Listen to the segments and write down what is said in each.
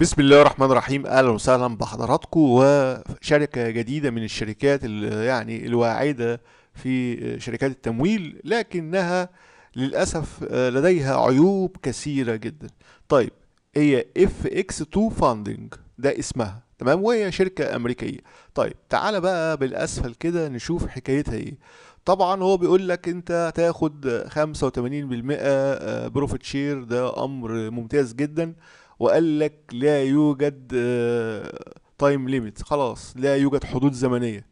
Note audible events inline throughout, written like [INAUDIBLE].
بسم الله الرحمن الرحيم اهلا وسهلا بحضراتكم وشركه جديده من الشركات يعني الواعده في شركات التمويل لكنها للاسف لديها عيوب كثيره جدا طيب هي اف اكس 2 فاندنج ده اسمها تمام وهي شركه امريكيه طيب تعالى بقى بالاسفل كده نشوف حكايتها ايه طبعا هو بيقول لك انت هتاخد 85% بروفيت شير ده امر ممتاز جدا وقال لك لا يوجد تايم آه، ليميت خلاص لا يوجد حدود زمنيه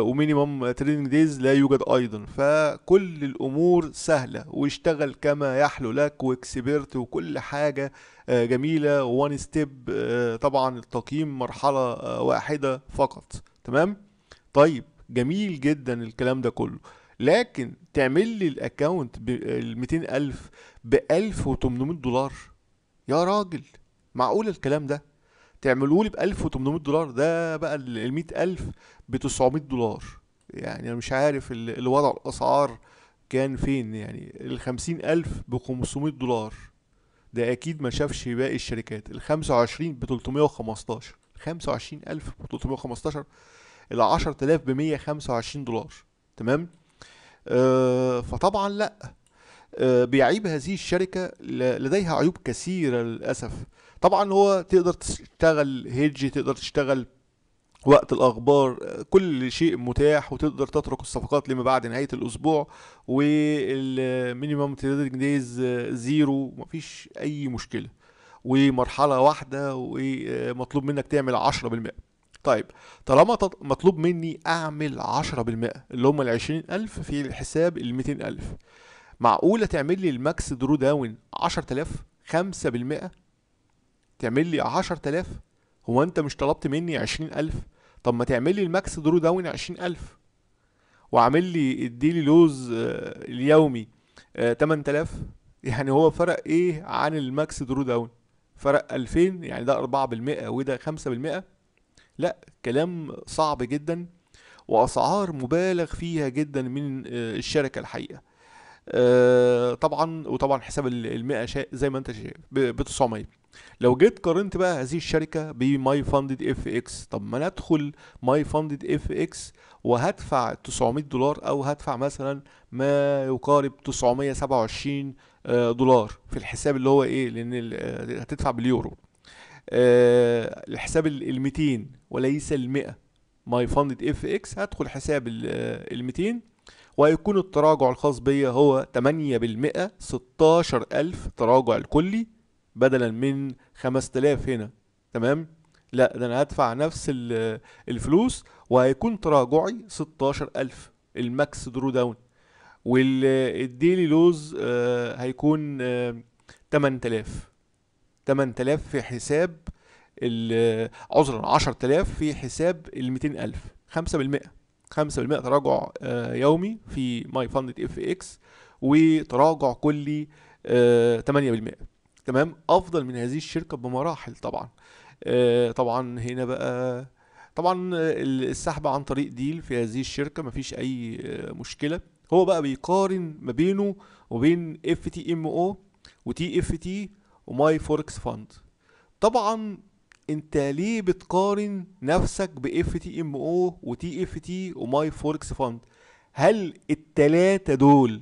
ومينيمم تريدنج دايز لا يوجد ايضا فكل الامور سهله واشتغل كما يحلو لك واكسبرت وكل حاجه آه، جميله وان آه، ستيب طبعا التقييم مرحله واحده فقط تمام طيب جميل جدا الكلام ده كله لكن تعمل لي الاكونت ب 200000 ب 1800 دولار يا راجل معقول الكلام ده تعملوه لي ب 1800 دولار ده بقى ال 100000 ب 900 دولار يعني انا مش عارف الوضع الاسعار كان فين يعني ال 50000 ب 500 دولار ده اكيد ما شافش باقي الشركات ال 25 ب 315 25000 ب 315 ال 10000 ب 125 دولار تمام آه فطبعا لا بيعيب هذه الشركة لديها عيوب كثيرة للأسف طبعا هو تقدر تشتغل هيدج تقدر تشتغل وقت الاخبار كل شيء متاح وتقدر تترك الصفقات لما بعد نهايه الاسبوع والمينيمم تريدنج دايز زيرو مفيش اي مشكله ومرحله واحده ومطلوب منك تعمل 10% طيب طالما مطلوب مني اعمل 10% اللي هم العشرين 20000 في الحساب المئتين 200000 معقوله تعمل لي الماكس درو داون 10000 5% تعمل لي 10000 هو انت مش طلبت مني 20000 طب ما تعمل لي الماكس درو داون 20000 وعامل لي الديلي لوز آه، اليومي 8000 آه، يعني هو فرق ايه عن الماكس درو داون فرق 2000 يعني ده 4% وده 5% لا كلام صعب جدا واسعار مبالغ فيها جدا من آه، الشركه الحقيقه آه، طبعا وطبعا حساب ال 100 زي ما انت شايف ب 900 لو جيت قارنت بقى هذه الشركه بماي فاندد اف اكس طب ما انا ادخل ماي فاندد اف اكس وهدفع 900 دولار او هدفع مثلا ما يقارب 927 آه، دولار في الحساب اللي هو ايه لان آه، هتدفع باليورو الحساب ال 200 وليس ال 100 ماي فاندد اف اكس هدخل حساب ال 200 وهيكون التراجع الخاص بيا هو 8% 16000 تراجع الكلي بدلا من 5000 هنا تمام لا ده انا هدفع نفس الفلوس وهيكون تراجعي 16000 الماكس درو داون والديلي لوز آه، هيكون 8000 8000 في حساب عذرا 10000 في حساب ال 200000 5% تراجع آه، يومي في ماي فاند اف اكس وتراجع كلي 8% آه، تمام افضل من هذه الشركة بمراحل طبعا آه، طبعا هنا بقى طبعا السحب عن طريق ديل في هذه الشركة مفيش اي مشكلة هو بقى بيقارن ما بينه وبين اف تي ام او وتي اف تي وماي فوركس فاند طبعا انت ليه بتقارن نفسك ب اف تي ام او وتي اف تي وماي فوركس فاند هل التلاتة دول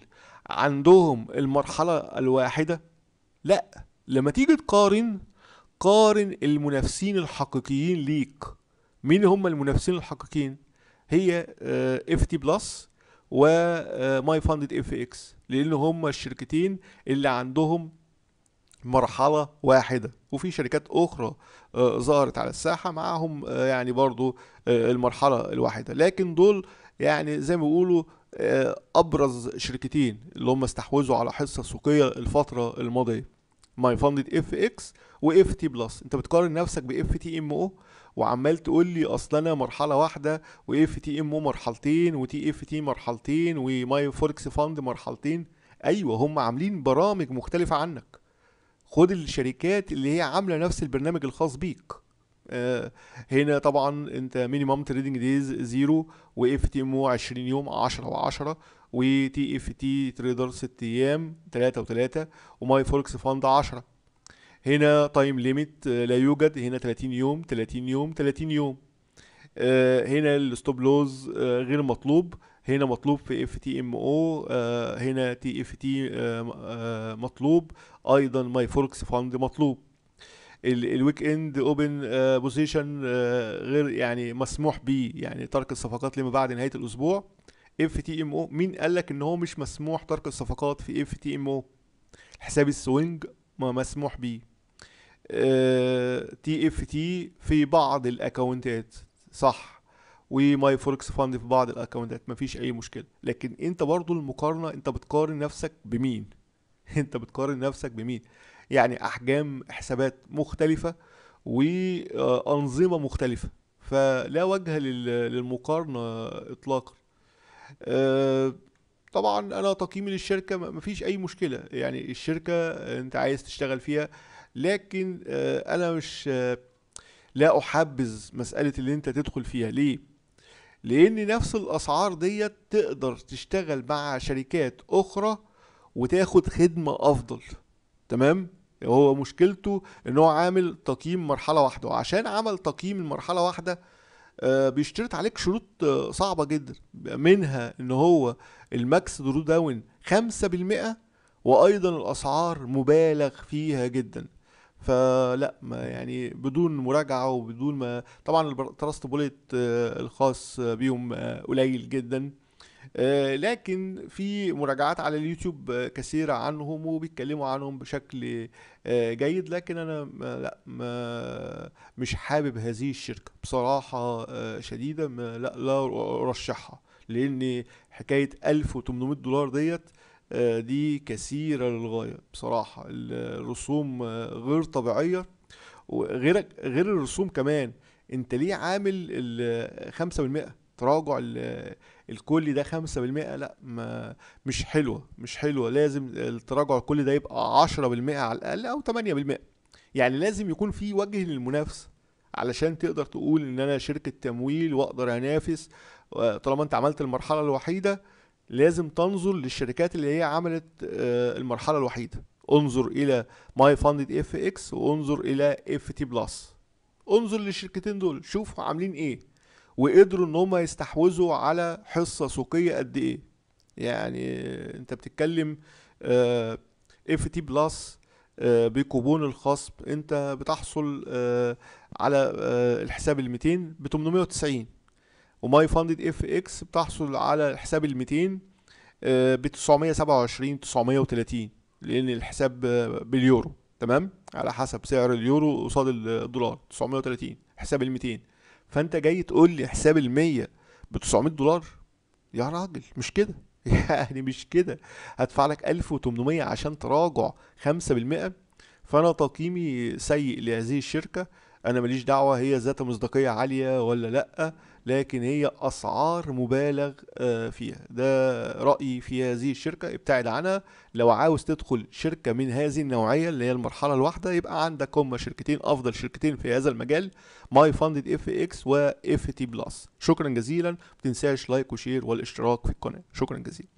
عندهم المرحلة الواحدة؟ لا لما تيجي تقارن قارن المنافسين الحقيقيين ليك مين هم المنافسين الحقيقيين هي اف تي بلس وماي فاندد اف اكس لان هم الشركتين اللي عندهم مرحلة واحدة وفي شركات أخرى آه، ظهرت على الساحة معاهم آه، يعني برضو آه، المرحلة الواحدة لكن دول يعني زي ما بيقولوا أبرز شركتين اللي هم استحوذوا على حصة سوقية الفترة الماضية ماي فاندد اف اكس واف تي بلس انت بتقارن نفسك باف تي ام او وعمال تقول لي اصل انا مرحله واحده واف تي ام او مرحلتين وتي اف تي مرحلتين وماي فوركس فاند مرحلتين ايوه هم عاملين برامج مختلفه عنك خد الشركات اللي هي عامله نفس البرنامج الخاص بيك آه، هنا طبعا انت مينيمم تريدنج دايز زيرو واف تي مو 20 يوم 10 و10 وتي اف تي تريدر 6 ايام 3 و3 وماي فوركس فاند 10 هنا تايم آه، ليميت لا يوجد هنا 30 يوم 30 يوم 30 يوم آه، هنا الستوب لوز غير مطلوب هنا مطلوب في اف تي ام او آه، هنا تي اف تي آه، آه، مطلوب ايضا ماي فوركس فاند مطلوب الويك اند اوبن بوزيشن غير يعني مسموح به يعني ترك الصفقات لما بعد نهايه الاسبوع اف تي ام او مين قال لك ان هو مش مسموح ترك الصفقات في اف تي ام او حساب السوينج ما مسموح به تي اف تي في بعض الاكونتات صح وماي فوركس فاند في بعض الاكونتات مفيش اي مشكله لكن انت برضو المقارنه انت بتقارن نفسك بمين [LAUGHS] انت بتقارن نفسك بمين يعني احجام حسابات مختلفه وانظمه مختلفه فلا وجه للمقارنه اطلاقا آه، طبعا انا تقييمي للشركه مفيش اي مشكله يعني الشركه انت عايز تشتغل فيها لكن آه، انا مش آه، لا احبذ مساله اللي انت تدخل فيها ليه لان نفس الاسعار ديت تقدر تشتغل مع شركات اخرى وتاخد خدمة افضل تمام هو مشكلته ان هو عامل تقييم مرحلة واحدة وعشان عمل تقييم المرحلة واحدة آه، بيشترط عليك شروط آه، صعبة جدا منها ان هو الماكس درو داون خمسة بالمئة وايضا الاسعار مبالغ فيها جدا فلا ما يعني بدون مراجعه وبدون ما طبعا التراست بوليت آه، الخاص بيهم آه، قليل جدا آه، لكن في مراجعات على اليوتيوب كثيرة عنهم وبيتكلموا عنهم بشكل جيد لكن أنا لا ما مش حابب هذه الشركة بصراحة شديدة لا لا أرشحها لأن حكاية 1800 دولار ديت آه، دي كثيرة للغاية بصراحة الرسوم آه، غير طبيعية وغير غير الرسوم كمان انت ليه عامل ال 5% تراجع الكلي ده 5% لا ما مش حلوة مش حلوة لازم التراجع الكلي ده يبقى 10% على الأقل أو 8% يعني لازم يكون في وجه للمنافسة علشان تقدر تقول ان انا شركة تمويل واقدر انافس طالما انت عملت المرحلة الوحيدة لازم تنظر للشركات اللي هي عملت آه، المرحله الوحيده انظر الى ماي فاندد اف اكس وانظر الى اف تي بلس انظر للشركتين دول شوفوا عاملين ايه وقدروا ان هم يستحوذوا على حصه سوقيه قد ايه يعني انت بتتكلم اف تي بلس بكوبون الخصم انت بتحصل آه، على آه، الحساب ال 200 ب 890 وماي فاندد اف اكس بتحصل على الحساب ال 200 آه، ب 927 930 لان الحساب آه، باليورو تمام على حسب سعر اليورو قصاد الدولار 930 حساب ال 200 فانت جاي تقول لي حساب ال 100 ب 900 دولار يا راجل مش كده [LAUGHS] يعني مش كده هدفع لك 1800 عشان تراجع 5% فانا تقييمي سيء لهذه الشركه انا ماليش دعوه هي ذات مصداقيه عاليه ولا لا لكن هي اسعار مبالغ آه، فيها ده رايي في هذه الشركه ابتعد عنها لو عاوز تدخل شركه من هذه النوعيه اللي هي المرحله الواحده يبقى عندك هما شركتين افضل شركتين في هذا المجال ماي فاندد اف اكس واف تي بلس شكرا جزيلا ما تنساش لايك وشير والاشتراك في القناه شكرا جزيلا